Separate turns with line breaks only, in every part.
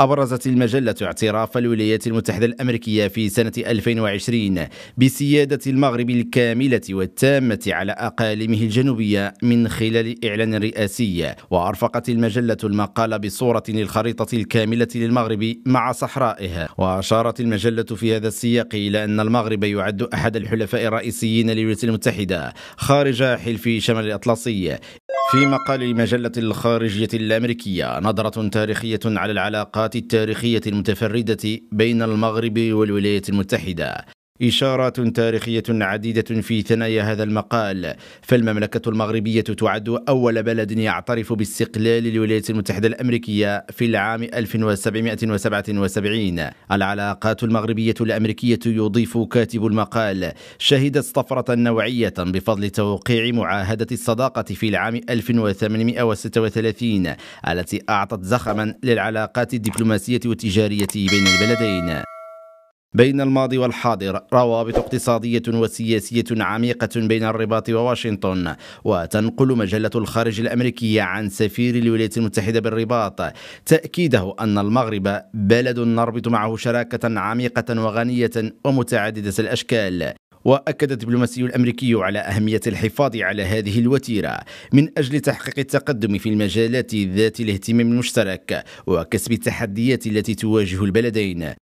أبرزت المجلة اعتراف الولايات المتحدة الأمريكية في سنة 2020 بسيادة المغرب الكاملة والتامة على أقاليمه الجنوبية من خلال إعلان رئاسي وأرفقت المجلة المقال بصورة للخريطة الكاملة للمغرب مع صحرائها وأشارت المجلة في هذا السياق إلى أن المغرب يعد أحد الحلفاء الرئيسيين للولايات المتحدة خارج حلف شمال الأطلسي في مقال مجلة الخارجية الأمريكية نظرة تاريخية على العلاقات التاريخية المتفردة بين المغرب والولايات المتحدة إشارات تاريخية عديدة في ثنايا هذا المقال فالمملكة المغربية تعد أول بلد يعترف باستقلال الولايات المتحدة الأمريكية في العام 1777 العلاقات المغربية الأمريكية يضيف كاتب المقال شهدت طفرة نوعية بفضل توقيع معاهدة الصداقة في العام 1836 التي أعطت زخما للعلاقات الدبلوماسية والتجارية بين البلدين بين الماضي والحاضر روابط اقتصادية وسياسية عميقة بين الرباط وواشنطن وتنقل مجلة الخارج الأمريكية عن سفير الولايات المتحدة بالرباط تأكيده أن المغرب بلد نربط معه شراكة عميقة وغنية ومتعددة الأشكال وأكد الدبلوماسي الأمريكي على أهمية الحفاظ على هذه الوتيرة من أجل تحقيق التقدم في المجالات ذات الاهتمام المشترك وكسب التحديات التي تواجه البلدين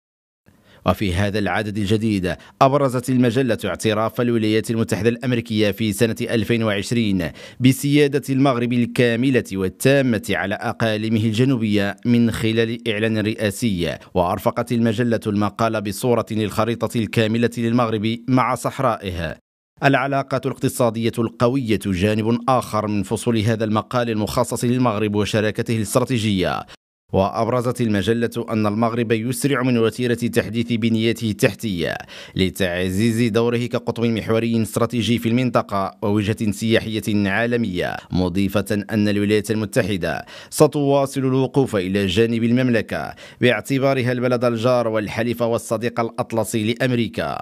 وفي هذا العدد الجديد أبرزت المجلة اعتراف الولايات المتحدة الأمريكية في سنة 2020 بسيادة المغرب الكاملة والتامة على أقاليمه الجنوبية من خلال إعلان رئاسي وأرفقت المجلة المقال بصورة للخريطة الكاملة للمغرب مع صحرائها العلاقات الاقتصادية القوية جانب آخر من فصول هذا المقال المخصص للمغرب وشراكته الاستراتيجية وأبرزت المجلة أن المغرب يسرع من وتيرة تحديث بنيته التحتية لتعزيز دوره كقطب محوري استراتيجي في المنطقة ووجهة سياحية عالمية مضيفة أن الولايات المتحدة ستواصل الوقوف إلى جانب المملكة باعتبارها البلد الجار والحليف والصديق الأطلسي لأمريكا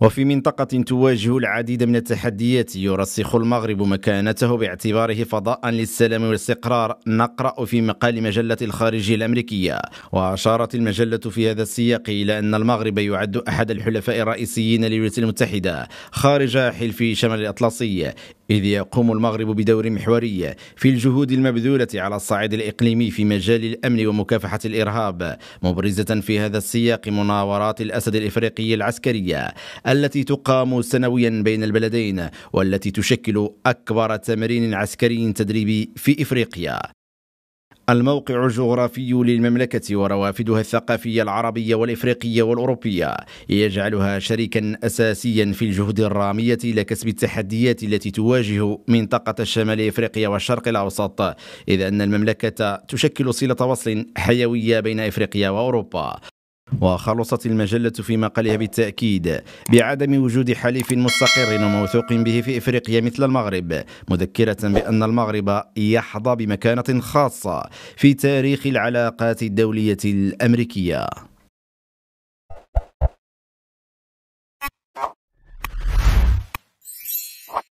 وفي منطقة تواجه العديد من التحديات يرسخ المغرب مكانته باعتباره فضاء للسلام والاستقرار نقرأ في مقال مجلة الخارجية الأمريكية وأشارت المجلة في هذا السياق إلى أن المغرب يعد أحد الحلفاء الرئيسيين للولايات المتحدة خارج حلف شمال الأطلسي إذ يقوم المغرب بدور محوري في الجهود المبذولة على الصعيد الإقليمي في مجال الأمن ومكافحة الإرهاب مبرزة في هذا السياق مناورات الأسد الإفريقي العسكرية التي تقام سنويا بين البلدين والتي تشكل أكبر تمرين عسكري تدريبي في إفريقيا الموقع الجغرافي للمملكة وروافدها الثقافية العربية والإفريقية والأوروبية يجعلها شريكا أساسيا في الجهود الرامية لكسب التحديات التي تواجه منطقة شمال إفريقيا والشرق الأوسط إذ أن المملكة تشكل صلة وصل حيوية بين إفريقيا وأوروبا وخلصت المجلة في مقالها بالتأكيد بعدم وجود حليف مستقر وموثوق به في إفريقيا مثل المغرب مذكرة بأن المغرب يحظى بمكانة خاصة في تاريخ العلاقات الدولية الأمريكية